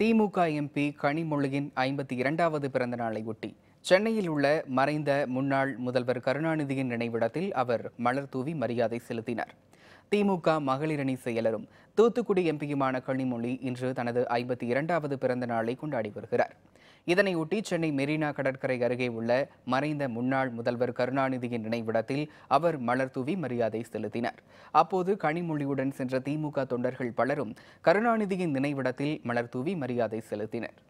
திமுக MP கனிமொழியின் ஐம்பத்தி இரண்டாவது பிறந்த ஒட்டி சென்னையில் உள்ள மறைந்த முன்னாள் முதல்வர் கருணாநிதியின் நினைவிடத்தில் அவர் மலர் தூவி மரியாதை செலுத்தினார் திமுக மகளிரணி செயலரும் தூத்துக்குடி எம்பியுமான கனிமொழி இன்று தனது ஐம்பத்தி இரண்டாவது பிறந்த நாளை கொண்டாடி வருகிறார் இதனையொட்டி சென்னை மெரினா கடற்கரை அருகே உள்ள மறைந்த முன்னாள் முதல்வர் கருணாநிதியின் நினைவிடத்தில் அவர் மலர் தூவி மரியாதை செலுத்தினார் அப்போது கனிமொழியுடன் சென்ற திமுக தொண்டர்கள் பலரும் கருணாநிதியின் நினைவிடத்தில் மலர் தூவி மரியாதை செலுத்தினர்